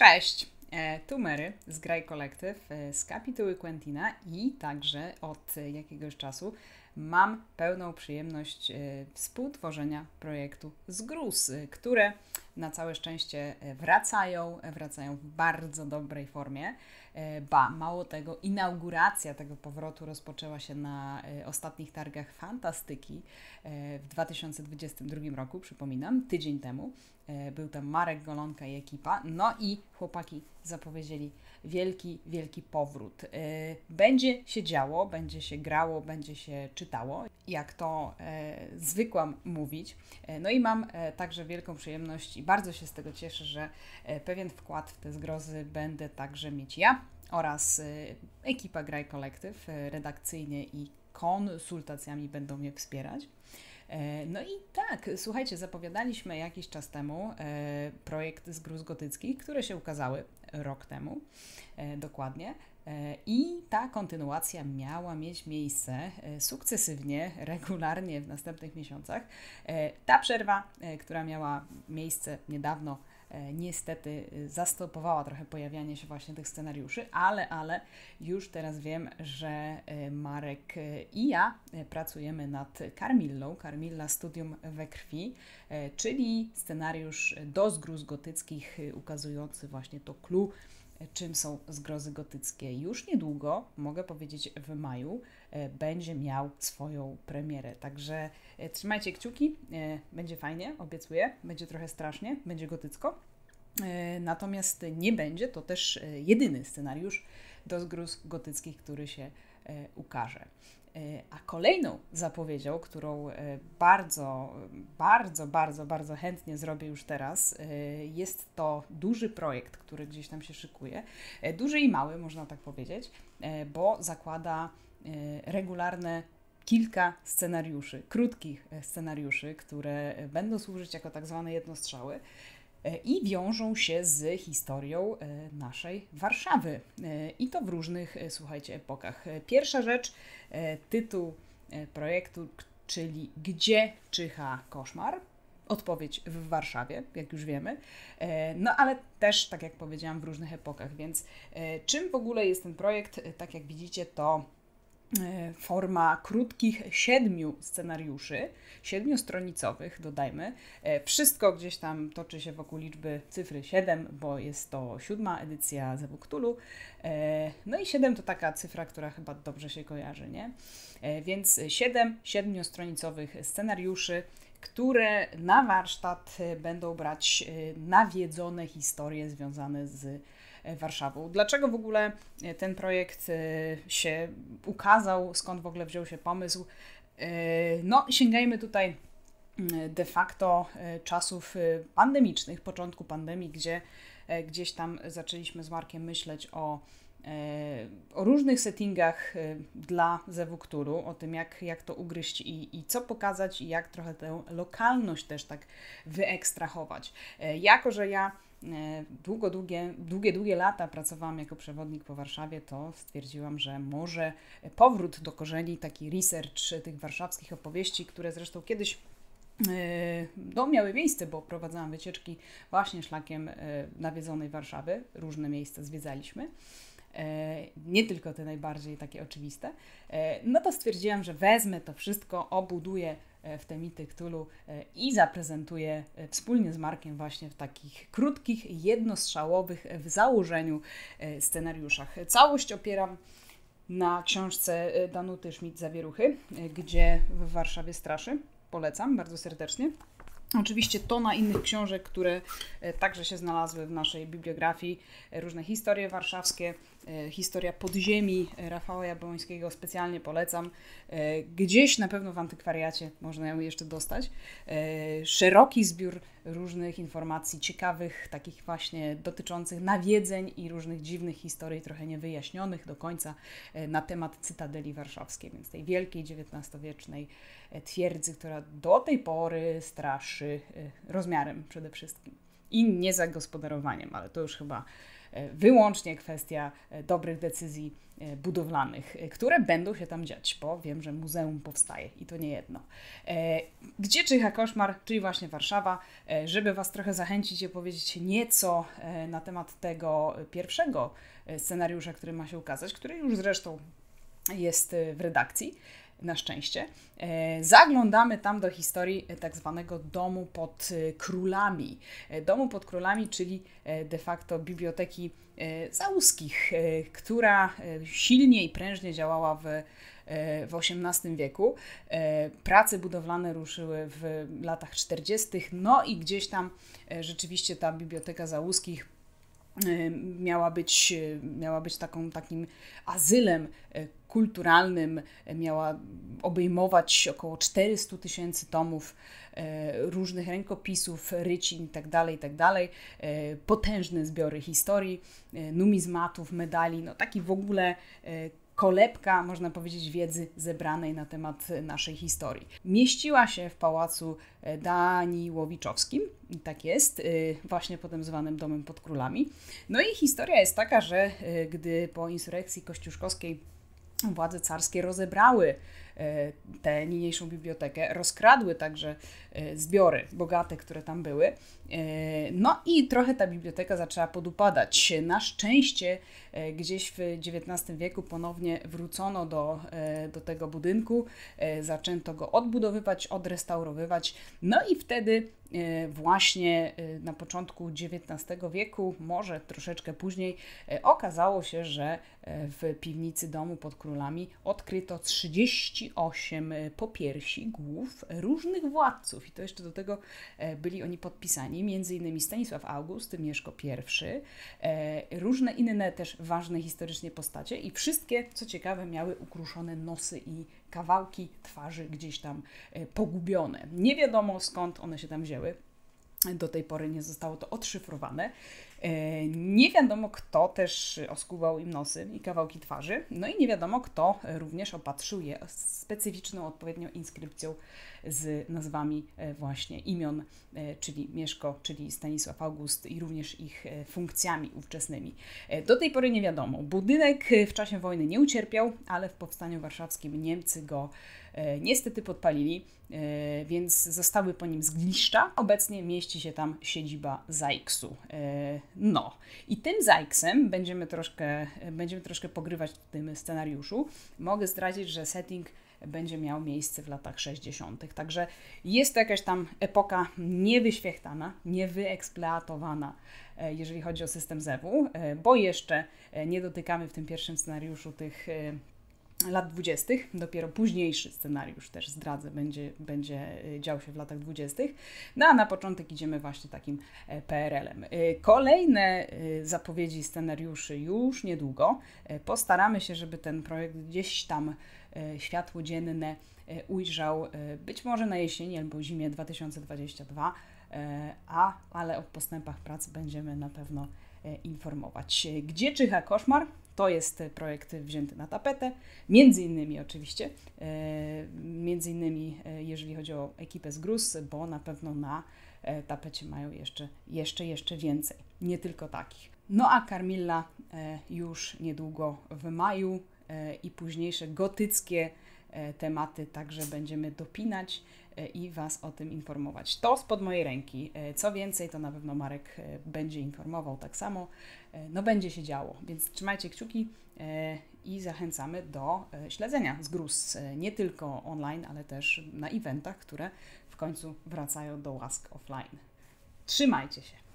Cześć! E, tu Mary z Graj Collective, e, z kapituły Quentina i także od jakiegoś czasu mam pełną przyjemność e, współtworzenia projektu Zgruz, które na całe szczęście e, wracają, e, wracają w bardzo dobrej formie. E, ba, mało tego, inauguracja tego powrotu rozpoczęła się na ostatnich targach fantastyki w 2022 roku, przypominam, tydzień temu. Był tam Marek Golonka i ekipa. No i chłopaki zapowiedzieli wielki, wielki powrót. Będzie się działo, będzie się grało, będzie się czytało, jak to zwykłam mówić. No i mam także wielką przyjemność i bardzo się z tego cieszę, że e, pewien wkład w te zgrozy będę także mieć ja oraz e, ekipa Graj Kolektyw e, redakcyjnie i konsultacjami będą mnie wspierać. No i tak, słuchajcie, zapowiadaliśmy jakiś czas temu projekt z gruz gotyckich, które się ukazały rok temu dokładnie. E, I ta kontynuacja miała mieć miejsce e, sukcesywnie, regularnie w następnych miesiącach. E, ta przerwa, która miała miejsce niedawno, niestety zastopowała trochę pojawianie się właśnie tych scenariuszy, ale, ale już teraz wiem, że Marek i ja pracujemy nad Carmillą, Carmilla Studium we krwi, czyli scenariusz do zgróz gotyckich ukazujący właśnie to clue czym są zgrozy gotyckie. Już niedługo, mogę powiedzieć w maju, e, będzie miał swoją premierę. Także e, trzymajcie kciuki, e, będzie fajnie, obiecuję. Będzie trochę strasznie, będzie gotycko. Natomiast nie będzie to też jedyny scenariusz do zgróz gotyckich, który się ukaże. E, a kolejną zapowiedzią, którą e, bardzo, bardzo, bardzo, bardzo chętnie zrobię już teraz, e, jest to duży projekt, który gdzieś tam się szykuje. Duży i mały, można tak powiedzieć, bo zakłada regularne kilka scenariuszy, krótkich scenariuszy, które będą służyć jako tak zwane jednostrzały E, i wiążą się z historią e, naszej Warszawy. E, I to w różnych, słuchajcie, epokach. Pierwsza rzecz, tytuł projektu, czyli Gdzie czyha koszmar? Odpowiedź w Warszawie, jak już wiemy, no ale też, tak jak powiedziałam, w różnych epokach. Więc czym w ogóle jest ten projekt? Tak jak widzicie, to E, forma krótkich siedmiu scenariuszy, siedmiostronicowych, dodajmy. E, wszystko gdzieś tam toczy się wokół liczby cyfry 7, bo jest to siódma edycja Zebuktulu. E, no i 7 to taka cyfra, która chyba dobrze się kojarzy, nie? Więc 7 siedmiostronicowych scenariuszy, które na warsztat będą brać nawiedzone historie związane z E, Warszawą. Dlaczego w ogóle e, ten projekt e, się ukazał, skąd w ogóle wziął się pomysł? No, sięgajmy tutaj mm, de facto czasów pandemicznych, początku pandemii, gdzie gdzieś tam zaczęliśmy z Markiem myśleć o, o różnych settingach dla zewukturu, o tym jak, jak to ugryźć i, i co pokazać i jak trochę tę lokalność też tak wyekstrahować. Jako, że ja E, długo, długie, długie, długie lata pracowałam jako przewodnik po Warszawie, to stwierdziłam, że może powrót do korzeni, taki research tych warszawskich opowieści, które zresztą kiedyś e, no, miały miejsce, bo prowadzałam wycieczki właśnie szlakiem e, nawiedzonej Warszawy, różne miejsca zwiedzaliśmy. E, nie tylko te najbardziej takie oczywiste, e, no to stwierdziłam, że wezmę to wszystko, obuduję e, w te mity Cthulhu i zaprezentuję wspólnie z Markiem właśnie w takich krótkich, jednostrzałowych w założeniu scenariuszach. Całość opieram na książce Danuty Szmid-Zawieruchy, gdzie w Warszawie straszy. Polecam bardzo serdecznie. Oczywiście tona innych książek, które e, także się znalazły w naszej bibliografii. E, różne historie warszawskie, e, historia podziemi Rafała Jabłońskiego, specjalnie polecam. Gdzieś na pewno w antykwariacie można ją jeszcze dostać. Szeroki zbiór różnych informacji ciekawych, takich właśnie dotyczących nawiedzeń i różnych dziwnych historii, trochę niewyjaśnionych do końca na temat Cytadeli Warszawskiej, więc tej wielkiej XIX-wiecznej twierdzy, która do tej pory straszy przy y, rozmiarem przede wszystkim. I nie zagospodarowaniem, ale to już chyba e, wyłącznie kwestia e, dobrych decyzji e, budowlanych, które będą się tam dziać, bo wiem, że muzeum powstaje i to nie jedno. Gdzie czyha koszmar, czyli właśnie Warszawa, żeby Was trochę zachęcić i opowiedzieć nieco na temat tego pierwszego scenariusza, który ma się ukazać, który już zresztą jest w redakcji na szczęście. E, zaglądamy tam do historii e, tak zwanego domu pod e, królami. Domu pod królami, czyli de facto biblioteki Załuskich, która silnie i prężnie działała w w XVIII wieku. Prace budowlane ruszyły w latach 40., no i gdzieś tam rzeczywiście ta biblioteka Załuskich miała być, miała być taką, takim azylem kulturalnym. E, miała obejmować około 400 tysięcy tomów e, różnych rękopisów, rycin itd., tak itd. Tak e, potężne zbiory historii, numizmatów, medali, no taki w ogóle kolebka, można powiedzieć, wiedzy zebranej na temat naszej historii. Mieściła się w pałacu Daniłowiczowskim, tak jest, właśnie potem tak zwanym Domem pod Królami. No i historia jest taka, że gdy po insurrekcji kościuszkowskiej władze carskie rozebrały E, tę niniejszą bibliotekę, rozkradły także e, zbiory bogate, które tam były. E, no i trochę ta biblioteka zaczęła podupadać. Na szczęście gdzieś w XIX wieku ponownie wrócono do, do tego budynku, zaczęto go odbudowywać, odrestaurowywać. No i wtedy właśnie na początku XIX wieku, może troszeczkę później, okazało się, że w piwnicy domu pod królami odkryto 30 osiem e, popiersi głów różnych władców. I to jeszcze do tego e, byli oni podpisani, między innymi Stanisław August, Mieszko I, e, różne inne też ważne historycznie postacie i wszystkie, co ciekawe, miały ukruszone nosy i kawałki twarzy gdzieś tam pogubione. Nie wiadomo skąd one się tam wzięły. Do tej pory nie zostało to odszyfrowane. E, nie wiadomo, kto też oskubał im nosy i kawałki twarzy, no i nie wiadomo, kto również opatrzył je specyficzną odpowiednią inskrypcją z nazwami e, właśnie imion, e, czyli Mieszko, czyli Stanisław August i również ich funkcjami ówczesnymi. Do tej pory nie wiadomo. Budynek w czasie wojny nie ucierpiał, ale w powstaniu warszawskim Niemcy go niestety podpalili, więc zostały po nim zgliszcza. Obecnie mieści się tam siedziba Zajksu. No, i tym zajksem będziemy troszkę, będziemy troszkę pogrywać w tym scenariuszu. Mogę zdradzić, że setting będzie miał miejsce w latach 60. Także jest to jakaś tam epoka niewyświechtana, niewyeksploatowana, e, jeżeli chodzi o system ZEW, e, bo jeszcze e, nie dotykamy w tym pierwszym scenariuszu tych lat dwudziestych, dopiero późniejszy scenariusz też zdradzę, będzie, będzie e, dział się w latach dwudziestych. No a na początek idziemy właśnie takim e, PRL-em. E, kolejne zapowiedzi scenariuszy już niedługo. Postaramy się, żeby ten projekt gdzieś tam światło dzienne ujrzał być może na jesieni albo zimie 2022, a, ale o postępach prac będziemy na pewno informować. Gdzie czyha koszmar? To jest projekt wzięty na tapetę, między innymi oczywiście, e, między innymi e, jeżeli chodzi o ekipę z GRUS, bo na pewno na e, tapecie mają jeszcze, jeszcze, jeszcze więcej, nie tylko takich. No a Carmilla już niedługo w maju i późniejsze gotyckie E, tematy, także będziemy dopinać e, i Was o tym informować. To spod mojej ręki. E, co więcej, to na pewno Marek będzie informował tak samo. No, będzie się działo, więc trzymajcie kciuki i zachęcamy do śledzenia zgruz nie tylko online, ale też na eventach, które w końcu wracają do łask offline. Trzymajcie się!